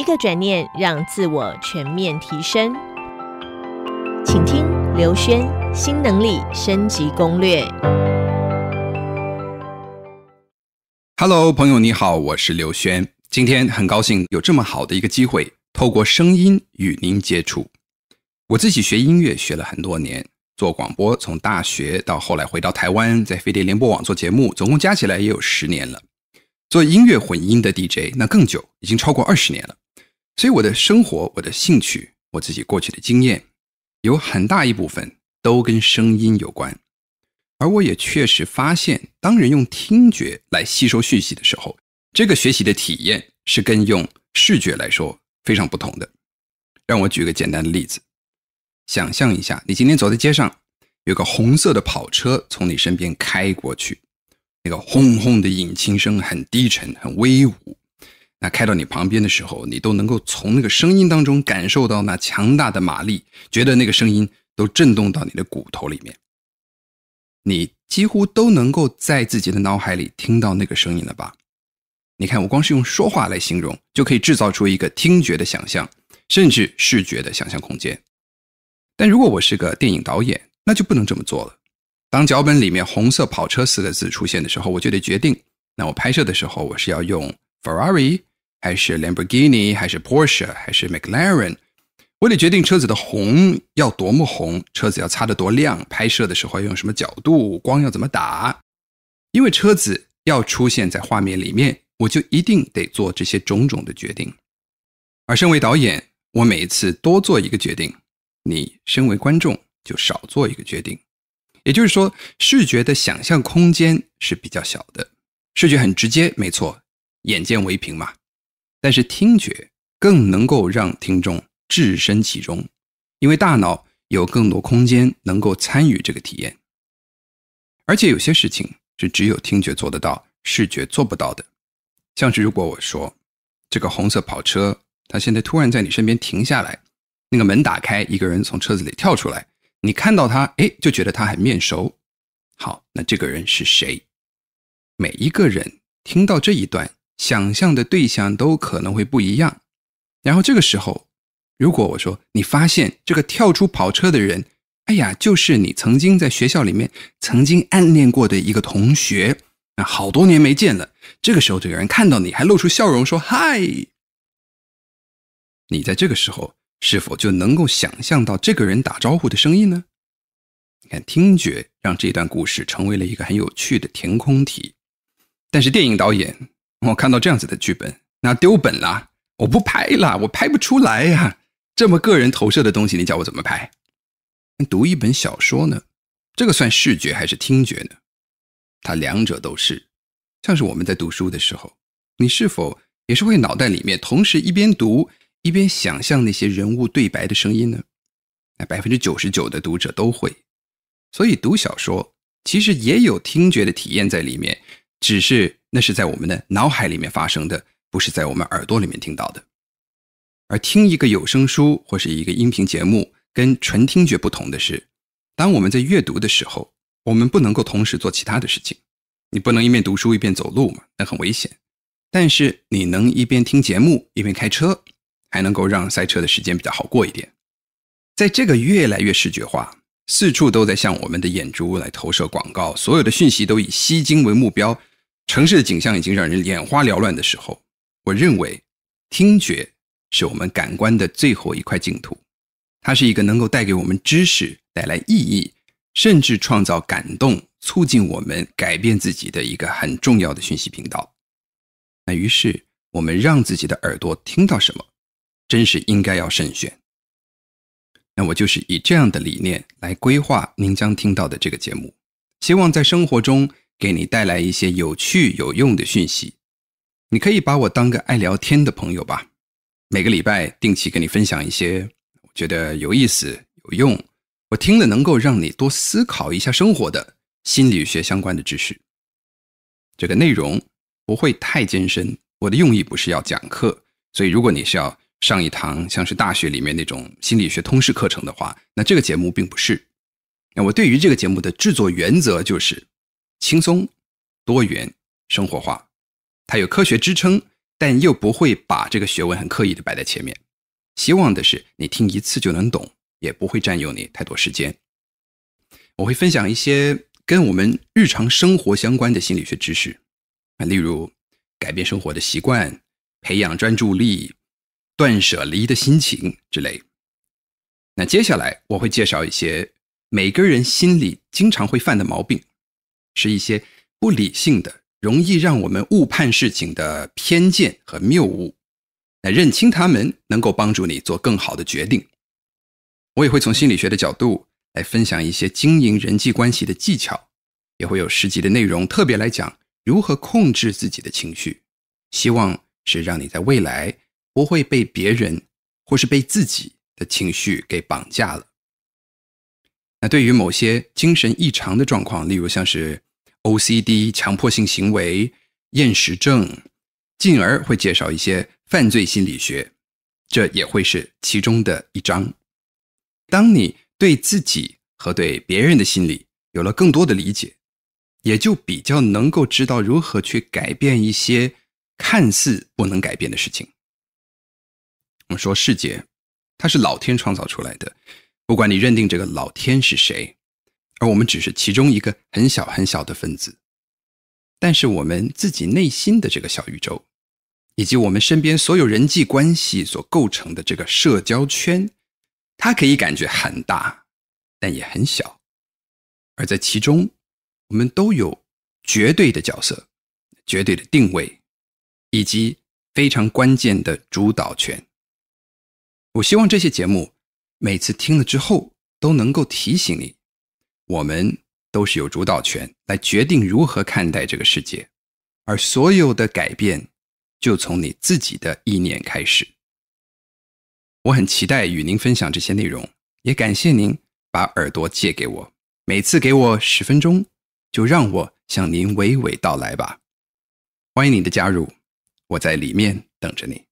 一个转念，让自我全面提升，请听刘轩新能力升级攻略。Hello，朋友你好，我是刘轩，今天很高兴有这么好的一个机会，透过声音与您接触。我自己学音乐学了很多年，做广播从大学到后来回到台湾，在飞碟联播网做节目，总共加起来也有十年了。做音乐混音的 DJ 那更久，已经超过二十年了。所以我的生活、我的兴趣、我自己过去的经验，有很大一部分都跟声音有关。而我也确实发现，当人用听觉来吸收讯息的时候，这个学习的体验是跟用视觉来说非常不同的。让我举个简单的例子，想象一下，你今天走在街上，有个红色的跑车从你身边开过去，那个轰轰的引擎声很低沉、很威武。那开到你旁边的时候，你都能够从那个声音当中感受到那强大的马力，觉得那个声音都震动到你的骨头里面。你几乎都能够在自己的脑海里听到那个声音了吧？你看，我光是用说话来形容，就可以制造出一个听觉的想象，甚至视觉的想象空间。但如果我是个电影导演，那就不能这么做了。当脚本里面“红色跑车”四个字出现的时候，我就得决定，那我拍摄的时候我是要用 Ferrari。还是 Lamborghini，还是 Porsche，还是 McLaren，我得决定车子的红要多么红，车子要擦得多亮，拍摄的时候要用什么角度，光要怎么打，因为车子要出现在画面里面，我就一定得做这些种种的决定。而身为导演，我每一次多做一个决定，你身为观众就少做一个决定。也就是说，视觉的想象空间是比较小的，视觉很直接，没错，眼见为凭嘛。但是听觉更能够让听众置身其中，因为大脑有更多空间能够参与这个体验。而且有些事情是只有听觉做得到，视觉做不到的。像是如果我说这个红色跑车，它现在突然在你身边停下来，那个门打开，一个人从车子里跳出来，你看到他，哎，就觉得他很面熟。好，那这个人是谁？每一个人听到这一段。想象的对象都可能会不一样，然后这个时候，如果我说你发现这个跳出跑车的人，哎呀，就是你曾经在学校里面曾经暗恋过的一个同学，啊，好多年没见了，这个时候这个人看到你还露出笑容说嗨，你在这个时候是否就能够想象到这个人打招呼的声音呢？你看，听觉让这段故事成为了一个很有趣的填空题，但是电影导演。我看到这样子的剧本，那丢本啦！我不拍了，我拍不出来呀！这么个人投射的东西，你叫我怎么拍？读一本小说呢，这个算视觉还是听觉呢？它两者都是，像是我们在读书的时候，你是否也是会脑袋里面同时一边读一边想象那些人物对白的声音呢？那百分之九十九的读者都会，所以读小说其实也有听觉的体验在里面，只是。那是在我们的脑海里面发生的，不是在我们耳朵里面听到的。而听一个有声书或是一个音频节目，跟纯听觉不同的是，当我们在阅读的时候，我们不能够同时做其他的事情。你不能一边读书一边走路嘛，那很危险。但是你能一边听节目一边开车，还能够让塞车的时间比较好过一点。在这个越来越视觉化，四处都在向我们的眼珠来投射广告，所有的讯息都以吸睛为目标。城市的景象已经让人眼花缭乱的时候，我认为，听觉是我们感官的最后一块净土，它是一个能够带给我们知识、带来意义，甚至创造感动、促进我们改变自己的一个很重要的讯息频道。那于是，我们让自己的耳朵听到什么，真是应该要慎选。那我就是以这样的理念来规划您将听到的这个节目，希望在生活中。给你带来一些有趣有用的讯息，你可以把我当个爱聊天的朋友吧。每个礼拜定期跟你分享一些我觉得有意思、有用，我听了能够让你多思考一下生活的心理学相关的知识。这个内容不会太艰深，我的用意不是要讲课，所以如果你是要上一堂像是大学里面那种心理学通识课程的话，那这个节目并不是。那我对于这个节目的制作原则就是。轻松、多元、生活化，它有科学支撑，但又不会把这个学问很刻意的摆在前面。希望的是你听一次就能懂，也不会占用你太多时间。我会分享一些跟我们日常生活相关的心理学知识，例如改变生活的习惯、培养专注力、断舍离的心情之类。那接下来我会介绍一些每个人心里经常会犯的毛病。是一些不理性的、容易让我们误判事情的偏见和谬误。那认清他们，能够帮助你做更好的决定。我也会从心理学的角度来分享一些经营人际关系的技巧，也会有实际的内容，特别来讲如何控制自己的情绪。希望是让你在未来不会被别人或是被自己的情绪给绑架了。那对于某些精神异常的状况，例如像是 OCD 强迫性行为、厌食症，进而会介绍一些犯罪心理学，这也会是其中的一章。当你对自己和对别人的心理有了更多的理解，也就比较能够知道如何去改变一些看似不能改变的事情。我们说世界，它是老天创造出来的。不管你认定这个老天是谁，而我们只是其中一个很小很小的分子，但是我们自己内心的这个小宇宙，以及我们身边所有人际关系所构成的这个社交圈，它可以感觉很大，但也很小，而在其中，我们都有绝对的角色、绝对的定位，以及非常关键的主导权。我希望这些节目。每次听了之后都能够提醒你，我们都是有主导权来决定如何看待这个世界，而所有的改变就从你自己的意念开始。我很期待与您分享这些内容，也感谢您把耳朵借给我，每次给我十分钟，就让我向您娓娓道来吧。欢迎您的加入，我在里面等着你。